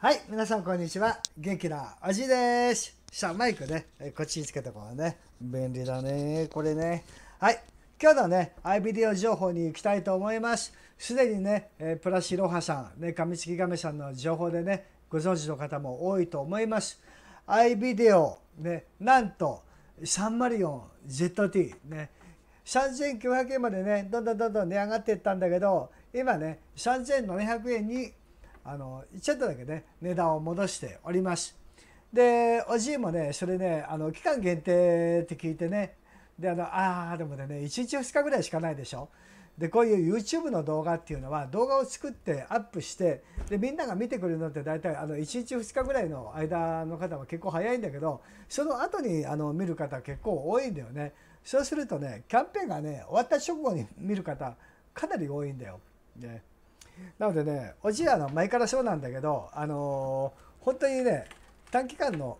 はい、皆さんこんにちは。元気なおじいです。さあ、マイクね、こっちにつけたこうね。便利だね、これね。はい、今日のね、アイビデオ情報に行きたいと思います。すでにね、えプラシロハさん、ね、カミツキガメさんの情報でね、ご存知の方も多いと思います。アイビデオ、ね、なんと、サンマリオン ZT、ね、3900円までね、どんどんどんどん値上がっていったんだけど、今ね、3700円にあのちょっとだけね値段を戻しておりますでおじいもねそれねあの期間限定って聞いてねであのあでもね1日2日ぐらいしかないでしょでこういう YouTube の動画っていうのは動画を作ってアップしてでみんなが見てくれるのって大体あの1日2日ぐらいの間の方は結構早いんだけどその後にあの見る方結構多いんだよねそうするとねキャンペーンがね終わった直後に見る方かなり多いんだよ。ねなのでねおじやの前からそうなんだけどあのー、本当にね短期間の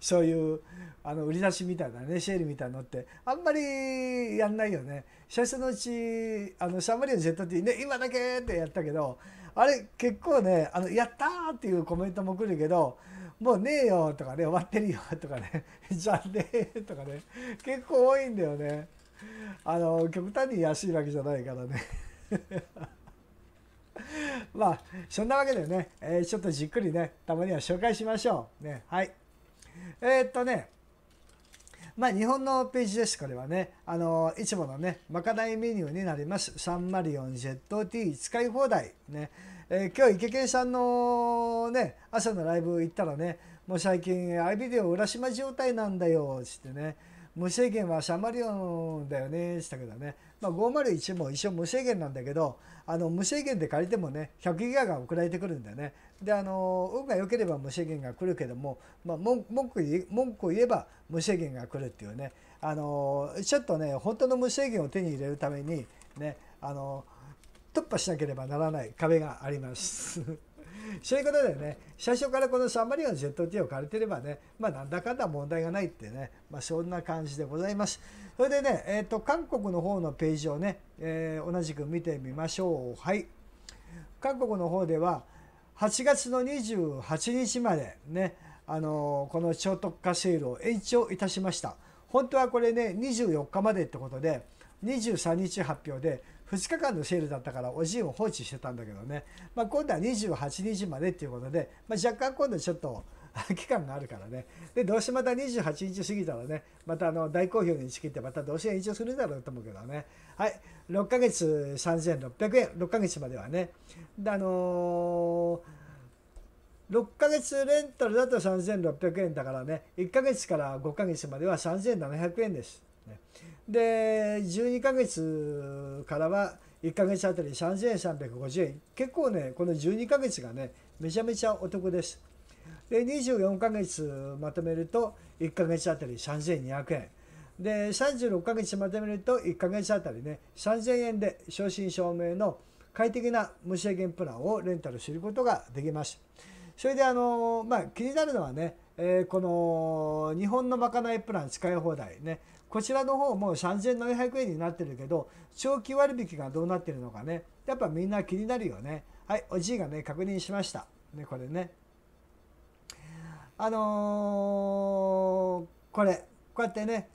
そういうあの売り出しみたいなねシェールみたいなのってあんまりやんないよね最初のうちあのシャンマリオト z て、ね今だけってやったけどあれ結構ねあのやったーっていうコメントも来るけどもうねえよとかね終わってるよとかね じゃねえとかね結構多いんだよねあの極端に安いわけじゃないからね まあ、そんなわけでね、えー、ちょっとじっくりね、たまには紹介しましょう。ね、はい。えー、っとね、まあ、日本のページです、これはね。あの、いつものね、まかないメニューになります。サンマリオン、ジェットティー、使い放題。ね。えー、今日、池健さんのね、朝のライブ行ったらね、もう最近、アイビデオ浦島状態なんだよ、つってね。無制限はシャマリオンだよねしたけどね、まあ、501も一応無制限なんだけどあの無制限で借りてもね100ギガが送られてくるんだよねであの運が良ければ無制限が来るけども、まあ、文句文句を言えば無制限が来るっていうねあのちょっとね本当の無制限を手に入れるためにねあの突破しなければならない壁があります。そういうことでね、最初からこのサンマリオのト t を借りてればね、まあなんだかんだ問題がないってね、まあそんな感じでございます。それでね、えっ、ー、と、韓国の方のページをね、えー、同じく見てみましょう。はい。韓国の方では、8月の28日までね、あのー、この超特化セールを延長いたしました。本当はこれね、24日までってことで、23日発表で2日間のセールだったからおじいを放置してたんだけどね、まあ、今度は28日までっていうことで、まあ、若干今度ちょっと 期間があるからねでどうせまた28日過ぎたらねまたあの大好評に仕切ってまたどうせ延長するだろうと思うけどねはい6ヶ月3600円6ヶ月まではねであのー、6ヶ月レンタルだと3600円だからね1ヶ月から5ヶ月までは3700円ですね。で12ヶ月からは1ヶ月あたり3350円結構ねこの12ヶ月がねめちゃめちゃお得です。で24ヶ月まとめると1ヶ月あたり3200円で36ヶ月まとめると1ヶ月あたりね3000円で正真正銘の快適な無制限プランをレンタルすることができます。それであのまあ気になるのはね、えー、この日本のまかないプラン使い放題ねこちらの方も3700円になってるけど長期割引がどうなってるのかねやっぱみんな気になるよねはいおじいがね確認しましたねこれねあのー、これこうやってね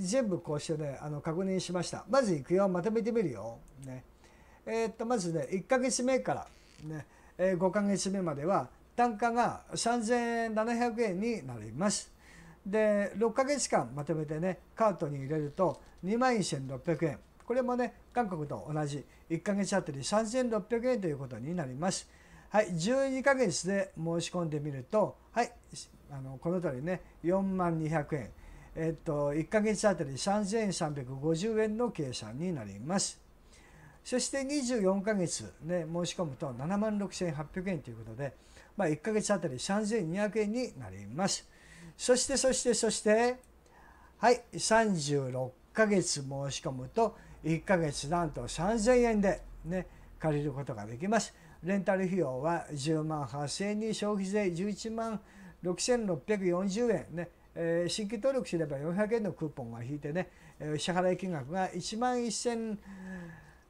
全部こうしてねあの確認しましたまずいくよまとめてみるよ、ねえー、っとまずね1ヶ月目からね、えー、5ヶ月目までは単価が3700円になります。で6ヶ月間まとめてねカートに入れると2万1600円これもね韓国と同じ1ヶ月あたり3600円ということになりますはい12ヶ月で申し込んでみるとはいあのこの度ね4万200円えっと1ヶ月あたり3350円の計算になりますそして24ヶ月ね申し込むと7万6800円ということでまあ、1ヶ月あたり3200円になります。そして、そして、そして、はい、36ヶ月申し込むと、1ヶ月なんと3000円でね、借りることができます。レンタル費用は10万8000円に消費税11万6640円ね、えー、新規登録すれば400円のクーポンが引いてね、え支払い金額が1万1000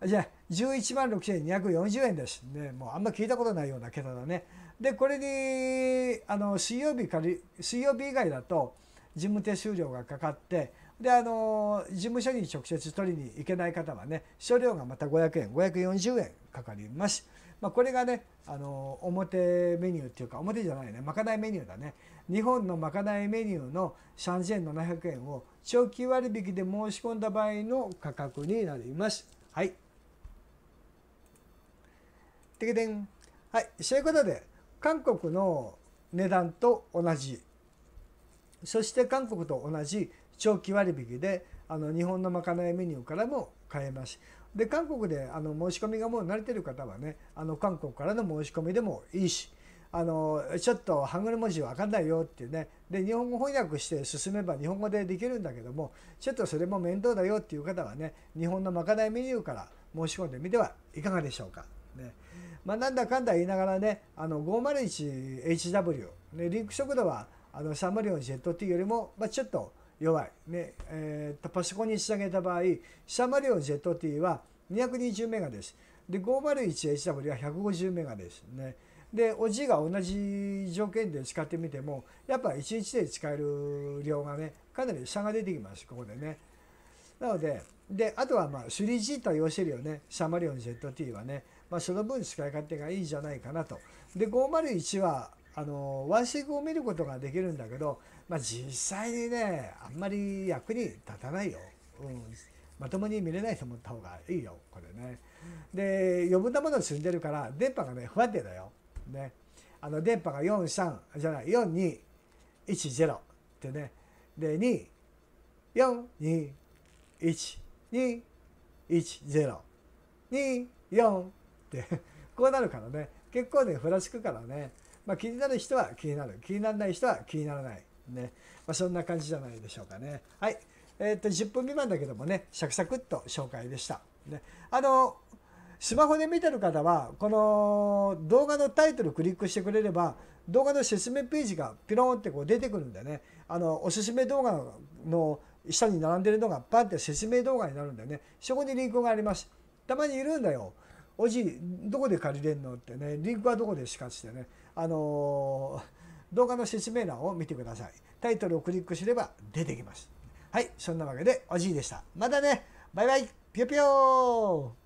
じゃあ11万6240円ですねもうあんま聞いたことないような桁だねでこれにあの水曜日か水曜日以外だと事務手数料がかかってであの事務所に直接取りに行けない方はね所料がまた500円540円かかります。まあ、これがねあの表メニューっていうか表じゃないねまかないメニューだね日本のまかないメニューの3700円を長期割引で申し込んだ場合の価格になります。はい。てけてん。はい。そういうことで韓国の値段と同じそして韓国と同じ長期割引であの日本のまかないメニューからも買えますで韓国であの申し込みがもう慣れてる方はねあの韓国からの申し込みでもいいしあのちょっとハングル文字分かんないよっていうねで日本語翻訳して進めば日本語でできるんだけどもちょっとそれも面倒だよっていう方はね日本のまかないメニューから申し込んでみてはいかがでしょうか。ねまあ、なんだかんだ言いながらねあの 501HW、ね、リンク速度はあのサマリオンジェット T よりも、まあ、ちょっと弱い、ねえー、とパソコンに仕上げた場合サマリオンジェット T は220メガです。で 501HW は150メガです、ね。でおじいが同じ条件で使ってみてもやっぱ1日で使える量がねかなり差が出てきますここでね。なのでであとはまあ 3G 対応してるよねシマリオン ZT はね。まあ、その分使い勝手がいいじゃないかなと。で501はあのワンシークを見ることができるんだけど、まあ、実際にねあんまり役に立たないよ。うんまともに見れないと思った方がいいよこれね。で余分なものを積んでるから電波がね不安定だよ。ね、あの電波が43じゃない4210ってねで242121024 こうなるからね結構ねふらつくからね、まあ、気になる人は気になる気にならない人は気にならないね、まあ、そんな感じじゃないでしょうかねはいえー、っと10分未満だけどもねシャクシャクっと紹介でした、ね、あのスマホで見てる方はこの動画のタイトルクリックしてくれれば動画の説明ページがピローンってこう出てくるんでねあのおすすめ動画の下に並んでるのがパンって説明動画になるんでねそこにリンクがありますたまにいるんだよおじいどこで借りれんの?」ってねリンクはどこでしかしてねあの動画の説明欄を見てくださいタイトルをクリックすれば出てきますはいそんなわけでおじいでしたまたねバイバイぴよぴー